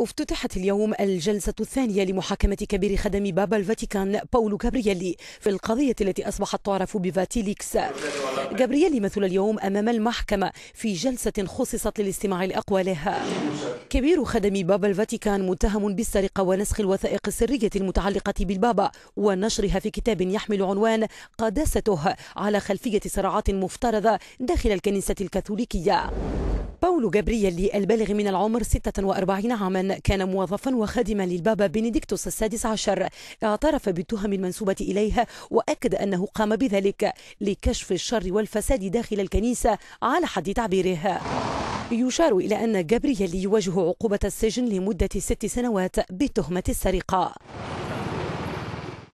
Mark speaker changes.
Speaker 1: افتتحت اليوم الجلسة الثانية لمحاكمة كبير خدم بابا الفاتيكان باولو كابريالي في القضية التي أصبحت تعرف بفاتيليكس جابرييلي مثل اليوم أمام المحكمة في جلسة خصصت للاستماع لأقوالها كبير خدم بابا الفاتيكان متهم بالسرقة ونسخ الوثائق السرية المتعلقة بالبابا ونشرها في كتاب يحمل عنوان قداسته على خلفية صراعات مفترضة داخل الكنيسة الكاثوليكية باولو جابرييل البالغ من العمر 46 عاما كان موظفا وخادما للبابا بنديكتوس السادس عشر اعترف بالتهم المنسوبة إليه وأكد أنه قام بذلك لكشف الشر والفساد داخل الكنيسة على حد تعبيره يشار إلى أن جابرييل يواجه عقوبة السجن لمدة ست سنوات بتهمة السرقة